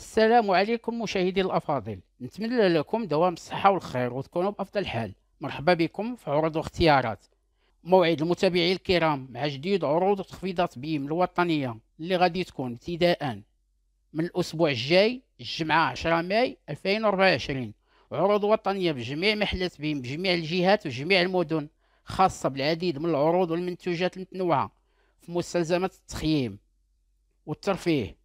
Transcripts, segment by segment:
السلام عليكم مشاهدي الأفاضل نتمنى لكم دوام الصحة والخير وتكونوا بأفضل حال مرحبا بكم في عروض واختيارات موعد المتابعين الكرام مع جديد عروض وتخفيضات بيم الوطنية اللي غادي تكون ابتداء من الأسبوع الجاي الجمعة 10 ماي 2024 عروض وطنية بجميع محلات بيم بجميع الجهات وجميع المدن خاصة بالعديد من العروض والمنتوجات المتنوعة في مستلزمات التخييم والترفيه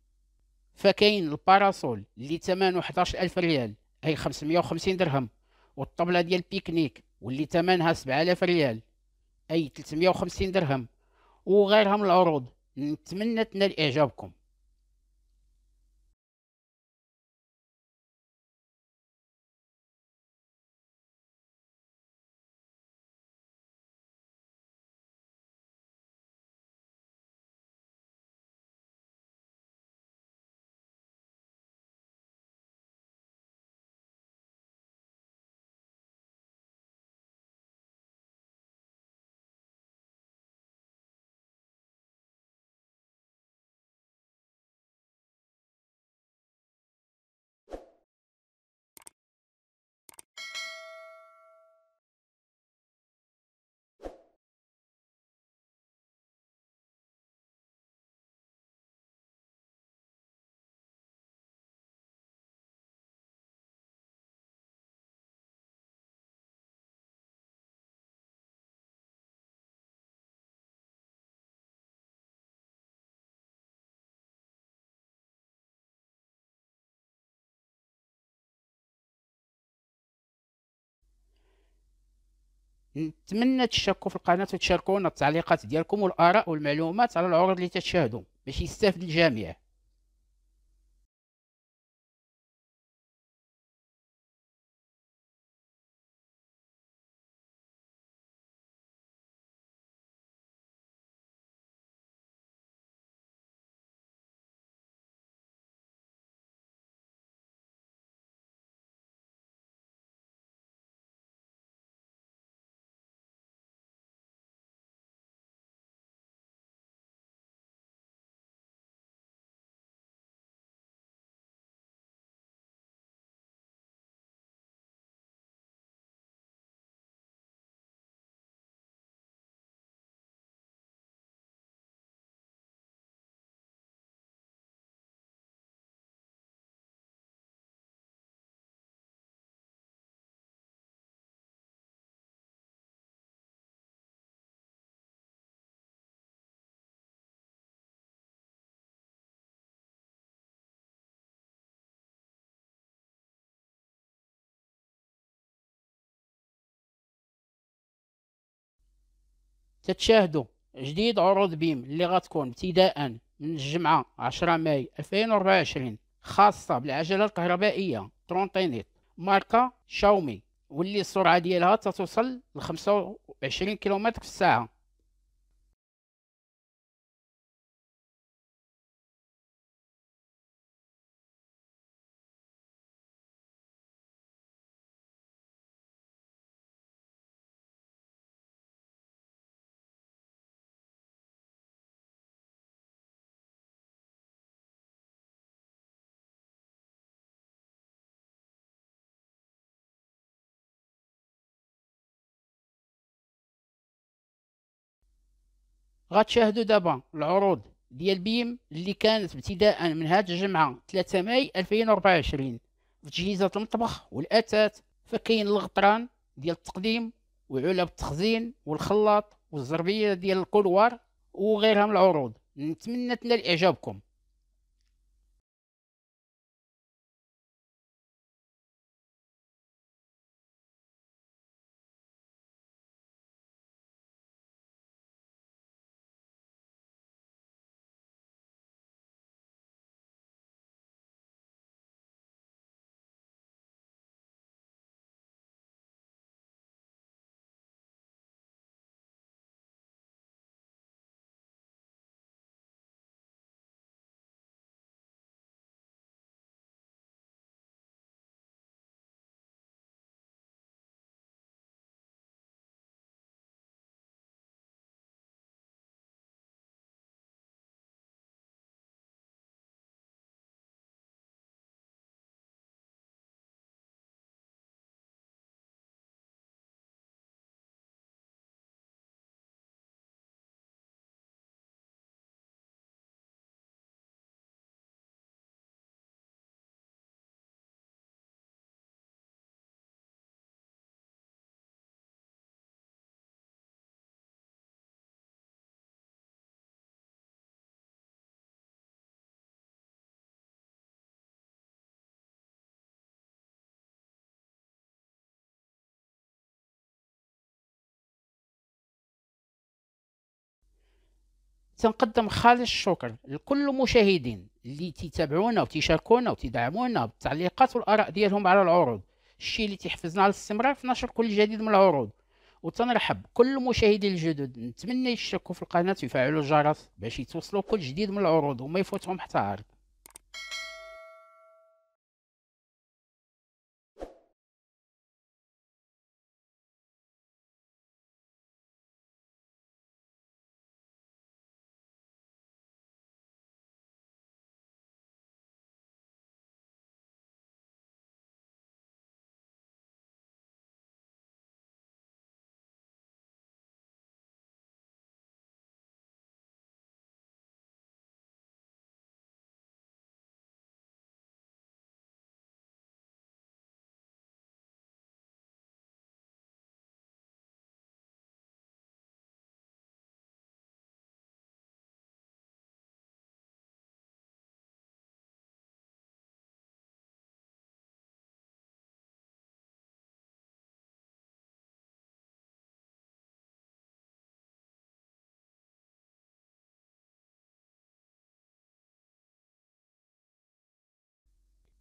فكاين الباراسول اللي ثمنه 11000 ريال اي 550 درهم والطبله ديال البيكنيك واللي ثمنها 7000 ريال اي 350 درهم وغيرها من العروض نتمنى تنال اعجابكم نتمنى تشاركوا في القناه وتشاركونا التعليقات ديالكم والاراء والمعلومات على العروض اللي تشاهدوا باش يستافد الجميع تتشاهدوا جديد عروض بيم اللي غتكون ابتداء من الجمعة 10 ماي 2024 خاصة بالعجلة الكهربائية ترونتينيت ماركة شاومي واللي السرعة ديالها تتوصل ل 25 كيلومتر في الساعة غتشاهدوا دابا العروض ديال بيم اللي كانت ابتداء من هاد الجمعة 3 ماي 2024 في تجهيزات المطبخ والاتات فكاين الغطران ديال التقديم وعلب التخزين والخلاط والزربية ديال الكولوار وغيرها من العروض نتمنى تنال إعجابكم تنقدم خالص الشكر لكل المشاهدين اللي تيتابعونا وتشاركونا وتدعمونا بالتعليقات والاراء ديالهم على العروض الشيء اللي تيحفزنا على الاستمرار في نشر كل جديد من العروض وتنرحب كل المشاهدين الجدد نتمنى يشتركوا في القناه ويفعلوا الجرس باش يتوصلوا كل جديد من العروض وما يفوتهم حتى عرض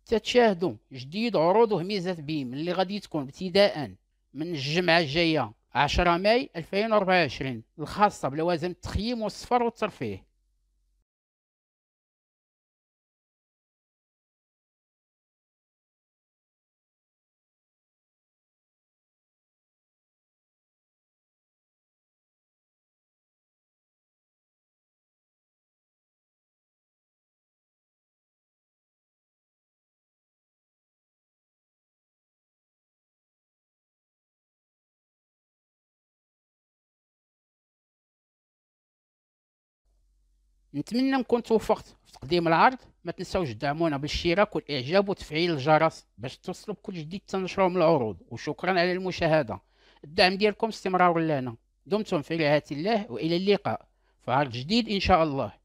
تتشاهدوا جديد عروض وهميزة بيم اللي غادي تكون ابتداء من الجمعة الجاية 10 ماي 2024 الخاصة بلوازم التخييم والصفر والترفيه نتمنى نكون توفقت في تقديم العرض ما تنساوش تدعمونا بالاشتراك والاعجاب وتفعيل الجرس باش توصلوا بكل جديد تنشروا من العروض وشكرا على المشاهده الدعم ديالكم استمرار لنا دمتم في رعايه الله والى اللقاء في عرض جديد ان شاء الله